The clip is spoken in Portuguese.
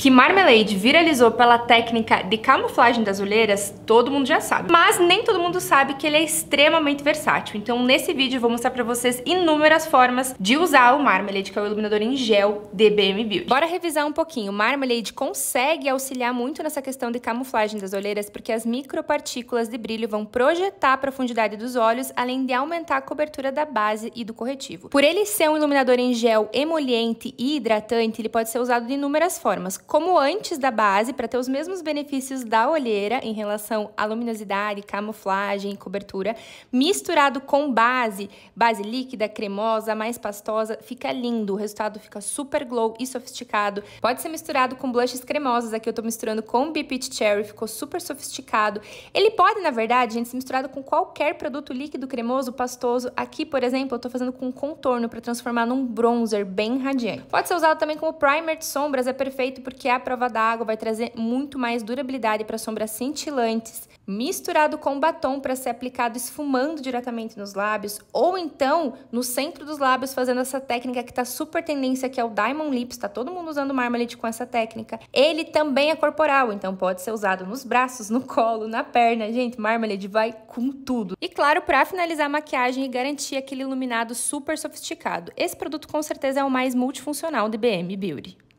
Que Marmalade viralizou pela técnica de camuflagem das olheiras, todo mundo já sabe. Mas nem todo mundo sabe que ele é extremamente versátil. Então nesse vídeo eu vou mostrar pra vocês inúmeras formas de usar o Marmalade, que é o iluminador em gel DBM Beauty. Bora revisar um pouquinho. O Marmalade consegue auxiliar muito nessa questão de camuflagem das olheiras, porque as micropartículas de brilho vão projetar a profundidade dos olhos, além de aumentar a cobertura da base e do corretivo. Por ele ser um iluminador em gel emoliente e hidratante, ele pode ser usado de inúmeras formas, como antes da base, para ter os mesmos benefícios da olheira em relação à luminosidade, camuflagem e cobertura, misturado com base, base líquida, cremosa, mais pastosa, fica lindo. O resultado fica super glow e sofisticado. Pode ser misturado com blushes cremosos, aqui eu tô misturando com Be Cherry, ficou super sofisticado. Ele pode, na verdade, gente, ser misturado com qualquer produto líquido, cremoso, pastoso. Aqui, por exemplo, eu tô fazendo com contorno para transformar num bronzer bem radiante. Pode ser usado também como primer de sombras, é perfeito porque é a prova d'água vai trazer muito mais durabilidade para sombras cintilantes, misturado com batom para ser aplicado esfumando diretamente nos lábios, ou então no centro dos lábios fazendo essa técnica que está super tendência que é o Diamond Lips, está todo mundo usando Marmalade com essa técnica. Ele também é corporal, então pode ser usado nos braços, no colo, na perna. Gente, Marmalade vai com tudo. E claro, para finalizar a maquiagem e garantir aquele iluminado super sofisticado. Esse produto com certeza é o mais multifuncional de BM Beauty.